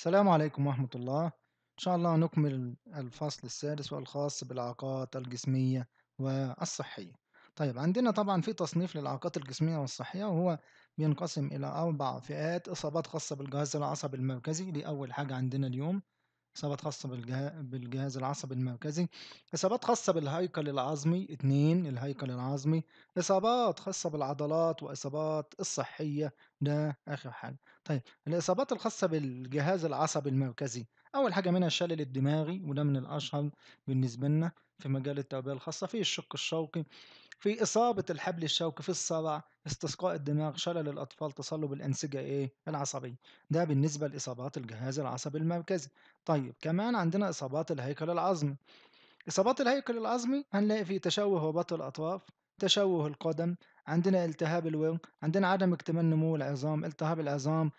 السلام عليكم ورحمة الله إن شاء الله نكمل الفصل السادس والخاص بالعلاقات الجسمية والصحية طيب عندنا طبعا في تصنيف للعلاقات الجسمية والصحية وهو بينقسم إلى أربع فئات إصابات خاصة بالجهاز العصبي المركزي دي أول حاجة عندنا اليوم إصابات خاصة بالجهاز العصبي المركزي إصابات خاصة بالهيكل العظمي اتنين الهيكل العظمي إصابات خاصة بالعضلات وإصابات الصحية ده آخر حاجة طيب الإصابات الخاصة بالجهاز العصبي المركزي أول حاجة منها الشلل الدماغي وده من الأشهر بالنسبة لنا في مجال التربية الخاصة في الشق الشوقي في إصابة الحبل الشوكي في الصدع استسقاء الدماغ شلل الأطفال تصلب الأنسجة إيه العصبية ده بالنسبة لإصابات الجهاز العصبي المركزي طيب كمان عندنا إصابات الهيكل العظمي إصابات الهيكل العظمي هنلاقي في تشوه وبط الأطراف تشوه القدم عندنا التهاب الورم عندنا عدم اكتمال نمو العظام التهاب العظام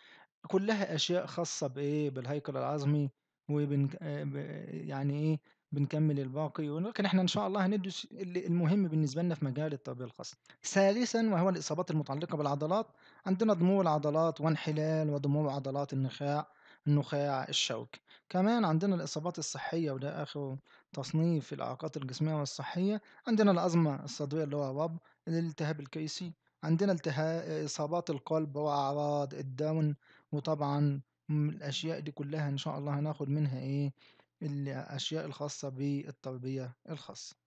كلها أشياء خاصة بإيه بالهيكل العظمي وبن آه، يعني إيه بنكمل الباقي ولكن احنا ان شاء الله هندرس المهم بالنسبه لنا في مجال الطب الخاص. ثالثا وهو الاصابات المتعلقه بالعضلات عندنا ضمور العضلات وانحلال وضمور عضلات النخاع النخاع الشوك كمان عندنا الإصابات الصحية وده آخر تصنيف في الإعاقات الجسمية والصحية عندنا الأزمة الصدرية اللي هو وب الالتهاب الكيسي عندنا التهاب إصابات القلب وأعراض الداون وطبعا الأشياء دي كلها إن شاء الله هناخد منها إيه الأشياء الخاصة بالتربية الخاصة